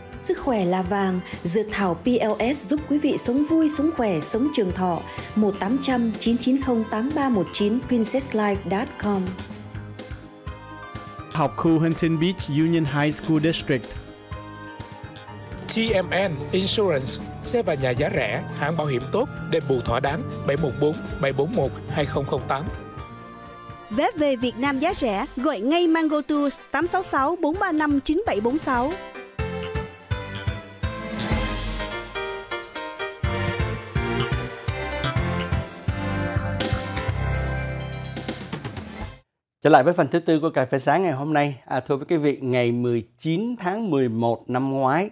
Sức khỏe là vàng, dược thảo PLS giúp quý vị sống vui, sống khỏe, sống trường thọ. 1800 990 8319 princesslife.com Học khu Huntington Beach Union High School District TMN Insurance, xe và nhà giá rẻ, hãng bảo hiểm tốt, đền bù thỏa đáng 714 741 2008. Vé về Việt Nam giá rẻ, gọi ngay Mango Tours 866 435 9746. Trở lại với phần thứ tư của cà phê sáng ngày hôm nay, à, thưa với quý vị, ngày 19 tháng 11 năm ngoái,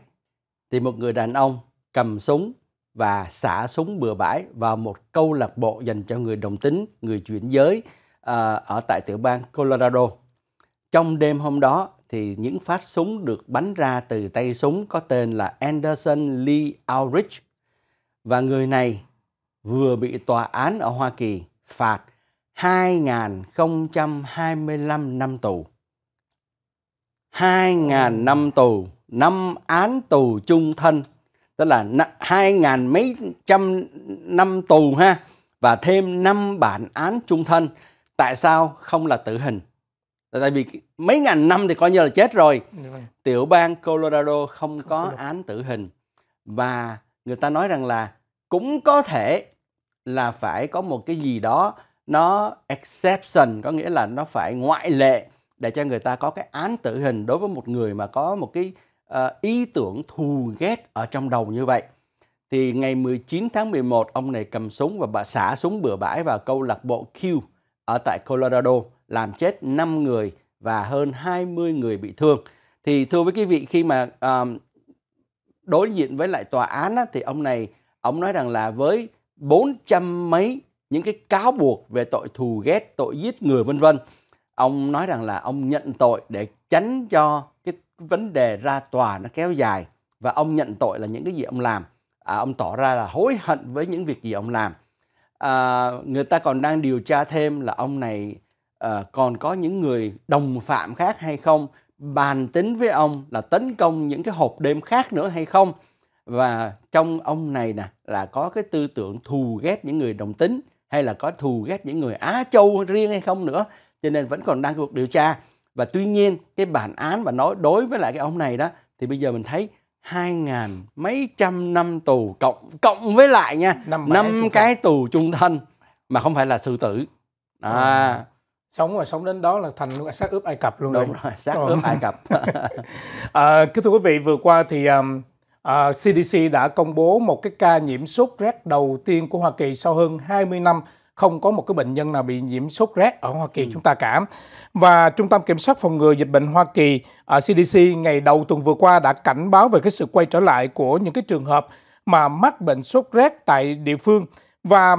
thì một người đàn ông cầm súng và xả súng bừa bãi vào một câu lạc bộ dành cho người đồng tính, người chuyển giới à, ở tại tiểu bang Colorado. Trong đêm hôm đó, thì những phát súng được bắn ra từ tay súng có tên là Anderson Lee Aldrich và người này vừa bị tòa án ở Hoa Kỳ phạt 2025 năm tù. 2.000 năm tù, năm án tù chung thân, tức là 2.000 mấy trăm năm tù ha, và thêm năm bản án chung thân. Tại sao không là tử hình? Tại vì mấy ngàn năm thì coi như là chết rồi. Dạ vâng. Tiểu bang Colorado không có án tử hình. Và người ta nói rằng là cũng có thể là phải có một cái gì đó nó exception có nghĩa là nó phải ngoại lệ để cho người ta có cái án tử hình đối với một người mà có một cái uh, ý tưởng thù ghét ở trong đầu như vậy. Thì ngày 19 tháng 11 ông này cầm súng và bà xả súng bừa bãi vào câu lạc bộ Q ở tại Colorado làm chết 5 người và hơn 20 người bị thương. Thì thưa với quý vị khi mà uh, đối diện với lại tòa án á, thì ông này ông nói rằng là với 400 mấy những cái cáo buộc về tội thù ghét, tội giết người vân vân. Ông nói rằng là ông nhận tội để tránh cho cái vấn đề ra tòa nó kéo dài và ông nhận tội là những cái gì ông làm. À, ông tỏ ra là hối hận với những việc gì ông làm. À, người ta còn đang điều tra thêm là ông này à, còn có những người đồng phạm khác hay không, bàn tính với ông là tấn công những cái hộp đêm khác nữa hay không và trong ông này nè là có cái tư tưởng thù ghét những người đồng tính hay là có thù ghét những người Á Châu riêng hay không nữa cho nên vẫn còn đang cuộc điều tra và tuy nhiên cái bản án mà nói đối với lại cái ông này đó thì bây giờ mình thấy hai ngàn mấy trăm năm tù cộng cộng với lại nha năm, năm cái tù chung thân mà không phải là sự tử à, à sống rồi sống đến đó là thành luôn xác ướp Ai Cập luôn đúng rồi, rồi xác ờ. ướp Ai Cập à, kính thưa quý vị vừa qua thì um, À, CDC đã công bố một cái ca nhiễm sốt rét đầu tiên của Hoa Kỳ sau hơn 20 năm không có một cái bệnh nhân nào bị nhiễm sốt rét ở Hoa Kỳ ừ. chúng ta cả. Và Trung tâm Kiểm soát Phòng ngừa Dịch bệnh Hoa Kỳ ở à, CDC ngày đầu tuần vừa qua đã cảnh báo về cái sự quay trở lại của những cái trường hợp mà mắc bệnh sốt rét tại địa phương. Và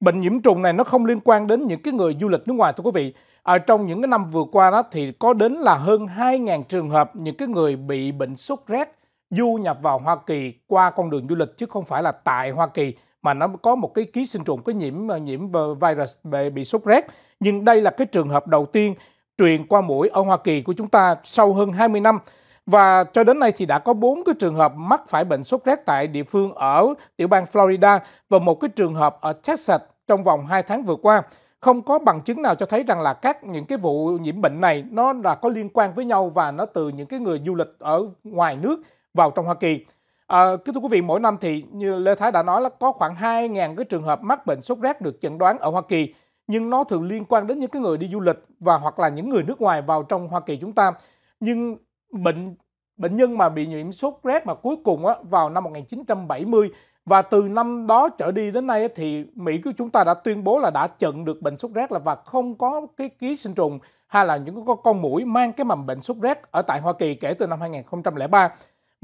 bệnh nhiễm trùng này nó không liên quan đến những cái người du lịch nước ngoài thưa quý vị. Ở à, trong những cái năm vừa qua đó thì có đến là hơn 2.000 trường hợp những cái người bị bệnh sốt rét du nhập vào Hoa Kỳ qua con đường du lịch chứ không phải là tại Hoa Kỳ mà nó có một cái ký sinh trùng cái nhiễm ờ, nhiễm virus bị, bị sốt rét. Nhưng đây là cái trường hợp đầu tiên truyền qua mũi ở Hoa Kỳ của chúng ta sau hơn 20 năm. Và cho đến nay thì đã có 4 cái trường hợp mắc phải bệnh sốt rét tại địa phương ở tiểu bang Florida và một cái trường hợp ở Texas trong vòng 2 tháng vừa qua. Không có bằng chứng nào cho thấy rằng là các những cái vụ nhiễm bệnh này nó là có liên quan với nhau và nó từ những cái người du lịch ở ngoài nước vào trong Hoa Kỳ. À, kính thưa quý vị, mỗi năm thì như Lê Thái đã nói là có khoảng 2.000 cái trường hợp mắc bệnh sốt rét được chẩn đoán ở Hoa Kỳ, nhưng nó thường liên quan đến những cái người đi du lịch và hoặc là những người nước ngoài vào trong Hoa Kỳ chúng ta. Nhưng bệnh bệnh nhân mà bị nhiễm sốt rét mà cuối cùng á, vào năm 1970 và từ năm đó trở đi đến nay thì Mỹ của chúng ta đã tuyên bố là đã chận được bệnh sốt rét là và không có cái ký sinh trùng hay là những con mũi mang cái mầm bệnh sốt rét ở tại Hoa Kỳ kể từ năm 2003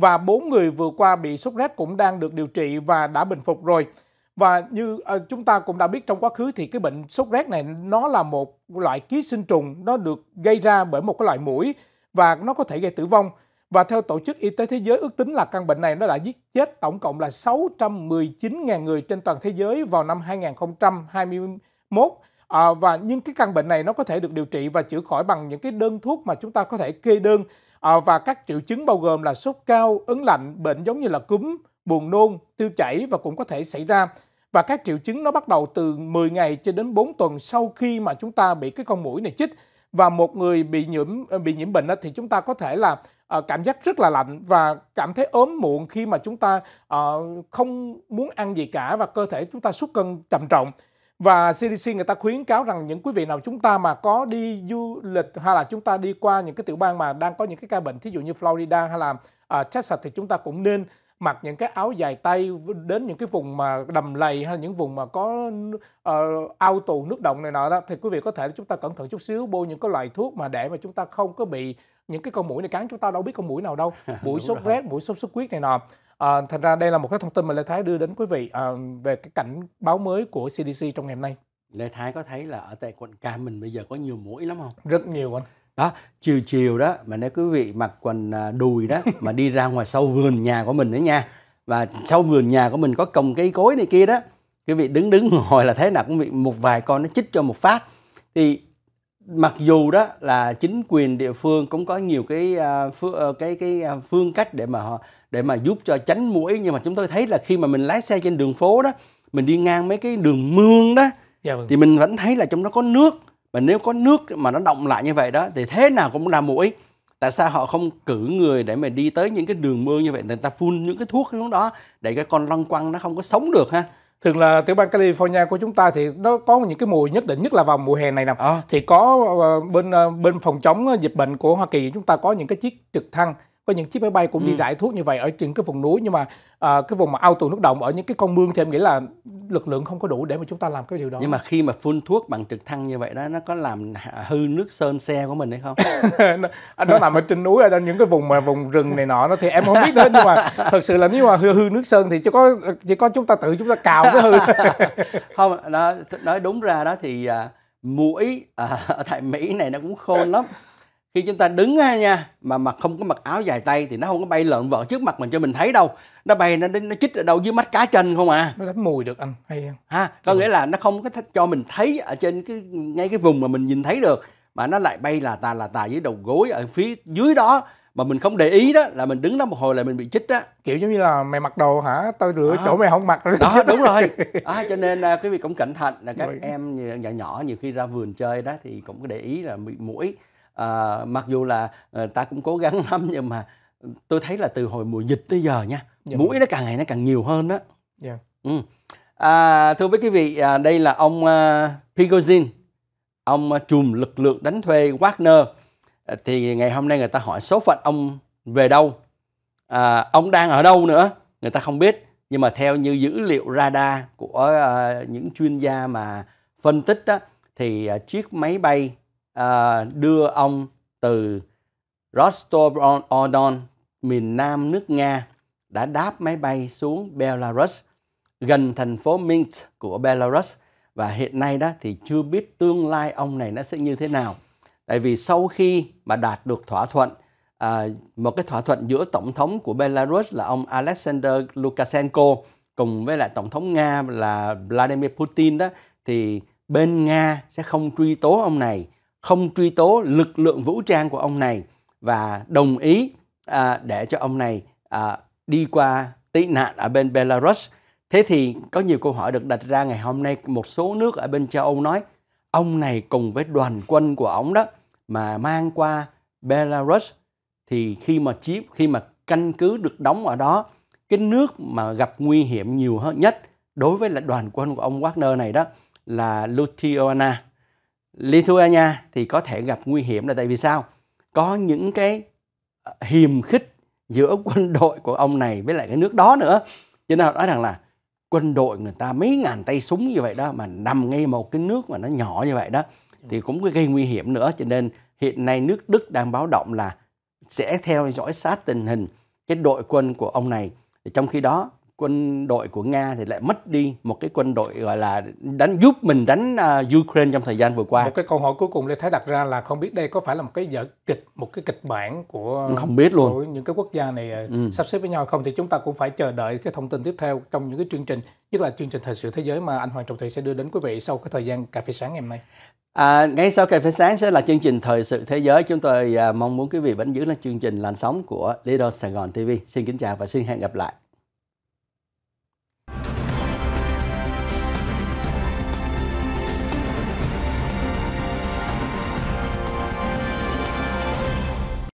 và bốn người vừa qua bị sốt rét cũng đang được điều trị và đã bình phục rồi. Và như uh, chúng ta cũng đã biết trong quá khứ thì cái bệnh sốt rét này nó là một loại ký sinh trùng, nó được gây ra bởi một cái loại mũi và nó có thể gây tử vong. Và theo Tổ chức Y tế Thế giới ước tính là căn bệnh này nó đã giết chết tổng cộng là 619.000 người trên toàn thế giới vào năm 2021. À, và nhưng cái căn bệnh này nó có thể được điều trị và chữa khỏi bằng những cái đơn thuốc mà chúng ta có thể kê đơn Ờ, và các triệu chứng bao gồm là sốt cao, ấn lạnh, bệnh giống như là cúm, buồn nôn, tiêu chảy và cũng có thể xảy ra. Và các triệu chứng nó bắt đầu từ 10 ngày cho đến 4 tuần sau khi mà chúng ta bị cái con mũi này chích. Và một người bị nhiễm ờ, bị nhiễm bệnh thì chúng ta có thể là ờ, cảm giác rất là lạnh và cảm thấy ốm muộn khi mà chúng ta không muốn ăn gì cả và cơ thể chúng ta sút cân trầm trọng. Và CDC người ta khuyến cáo rằng những quý vị nào chúng ta mà có đi du lịch hay là chúng ta đi qua những cái tiểu bang mà đang có những cái ca bệnh, thí dụ như Florida hay là uh, Texas thì chúng ta cũng nên mặc những cái áo dài tay đến những cái vùng mà đầm lầy hay là những vùng mà có uh, ao tù nước động này nọ đó thì quý vị có thể chúng ta cẩn thận chút xíu bôi những cái loại thuốc mà để mà chúng ta không có bị những cái con mũi này cắn chúng ta đâu biết con mũi nào đâu mũi sốt rét mũi sốt xuất huyết này nọ À, thành ra đây là một cái thông tin mà Lê Thái đưa đến quý vị à, về cái cảnh báo mới của CDC trong ngày hôm nay. Lê Thái có thấy là ở tại quận Cam mình bây giờ có nhiều mũi lắm không? Rất nhiều anh. Đó, chiều chiều đó mà nếu quý vị mặc quần à, đùi đó mà đi ra ngoài sau vườn nhà của mình nữa nha. Và sau vườn nhà của mình có cồng cây cối này kia đó. Quý vị đứng đứng ngồi là thấy là cũng bị một vài con nó chích cho một phát. Thì mặc dù đó là chính quyền địa phương cũng có nhiều cái à, phương ờ, cái cái à, phương cách để mà họ để mà giúp cho tránh mũi nhưng mà chúng tôi thấy là khi mà mình lái xe trên đường phố đó mình đi ngang mấy cái đường mương đó dạ, vâng. thì mình vẫn thấy là trong đó có nước mà nếu có nước mà nó động lại như vậy đó thì thế nào cũng là mũi tại sao họ không cử người để mà đi tới những cái đường mương như vậy người ta phun những cái thuốc xuống đó để cái con lăng quăng nó không có sống được ha thường là tiểu bang California của chúng ta thì nó có những cái mùa nhất định nhất là vào mùa hè này nè à. thì có ờ, bên ờ, bên phòng chống dịch bệnh của Hoa Kỳ chúng ta có những cái chiếc trực thăng có những chiếc máy bay cũng ừ. đi rải thuốc như vậy ở những cái vùng núi nhưng mà à, cái vùng mà ao tù nước động ở những cái con mương thì em nghĩ là lực lượng không có đủ để mà chúng ta làm cái điều đó nhưng mà khi mà phun thuốc bằng trực thăng như vậy đó nó có làm hư nước sơn xe của mình hay không nó, à, nó nằm ở trên núi ở những cái vùng mà vùng rừng này nọ nó thì em không biết đó nhưng mà thật sự là nếu mà hư hư nước sơn thì chỉ có chỉ có chúng ta tự chúng ta cào cái hư không đó, nói đúng ra đó thì uh, mũi uh, ở tại mỹ này nó cũng khôn lắm khi chúng ta đứng á nha mà mà không có mặc áo dài tay thì nó không có bay lợn vợn trước mặt mình cho mình thấy đâu nó bay nó nó chích ở đâu dưới mắt cá chân không à nó đánh mùi được anh hay không ha có ừ. nghĩa là nó không có cho mình thấy ở trên cái ngay cái vùng mà mình nhìn thấy được mà nó lại bay là tà là tà dưới đầu gối ở phía dưới đó mà mình không để ý đó là mình đứng đó một hồi là mình bị chích á, kiểu giống như là mày mặc đồ hả tôi lựa à. chỗ mày không mặc đó đúng rồi à, cho nên à, quý vị cũng cẩn thận là các rồi. em nhỏ nhỏ nhiều khi ra vườn chơi đó thì cũng có để ý là bị mũi à, mặc dù là ờ, ta cũng cố gắng lắm nhưng mà tôi thấy là từ hồi mùa dịch tới giờ nha dạ. mũi vâng. nó càng ngày nó càng nhiều hơn đó dạ. ừ. à, thưa với quý vị à, đây là ông à, Prigozhin ông à, chùm lực lượng đánh thuê Wagner à, thì ngày hôm nay người ta hỏi số phận ông về đâu à, ông đang ở đâu nữa người ta không biết nhưng mà theo như dữ liệu radar của à, những chuyên gia mà phân tích đó, thì à, chiếc máy bay À, đưa ông từ Rostov-on-Don, miền nam nước Nga, đã đáp máy bay xuống Belarus, gần thành phố Minsk của Belarus. Và hiện nay đó thì chưa biết tương lai ông này nó sẽ như thế nào. Tại vì sau khi mà đạt được thỏa thuận, à, một cái thỏa thuận giữa tổng thống của Belarus là ông Alexander Lukashenko cùng với lại tổng thống Nga là Vladimir Putin đó, thì bên Nga sẽ không truy tố ông này không truy tố lực lượng vũ trang của ông này và đồng ý à, để cho ông này à, đi qua tị nạn ở bên Belarus. Thế thì có nhiều câu hỏi được đặt ra ngày hôm nay một số nước ở bên châu Âu nói ông này cùng với đoàn quân của ông đó mà mang qua Belarus thì khi mà chiếm, khi mà căn cứ được đóng ở đó cái nước mà gặp nguy hiểm nhiều hơn nhất đối với là đoàn quân của ông Wagner này đó là Lithuania Lithuania thì có thể gặp nguy hiểm là tại vì sao? Có những cái ờ, hiềm khích giữa quân đội của ông này với lại cái nước đó nữa. Cho nên họ nói rằng là quân đội người ta mấy ngàn tay súng như vậy đó mà nằm ngay một cái nước mà nó nhỏ như vậy đó thì cũng gây nguy hiểm nữa. Cho nên hiện nay nước Đức đang báo động là sẽ theo dõi sát tình hình cái đội quân của ông này. Trong khi đó quân đội của Nga thì lại mất đi một cái quân đội gọi là đánh giúp mình đánh uh, Ukraine trong thời gian vừa qua. Một cái câu hỏi cuối cùng Lê Thái đặt ra là không biết đây có phải là một cái vở kịch, một cái kịch bản của không biết luôn của những cái quốc gia này à, ừ. sắp xếp với nhau không thì chúng ta cũng phải chờ đợi cái thông tin tiếp theo trong những cái chương trình, nhất là chương trình thời sự thế giới mà anh Hoàng Trọng Thủy sẽ đưa đến quý vị sau cái thời gian cà phê sáng ngày hôm nay. À, ngay sau cà phê sáng sẽ là chương trình thời sự thế giới. Chúng tôi à, mong muốn quý vị vẫn giữ là chương trình làn sóng của Lido Sài Gòn TV. Xin kính chào và xin hẹn gặp lại.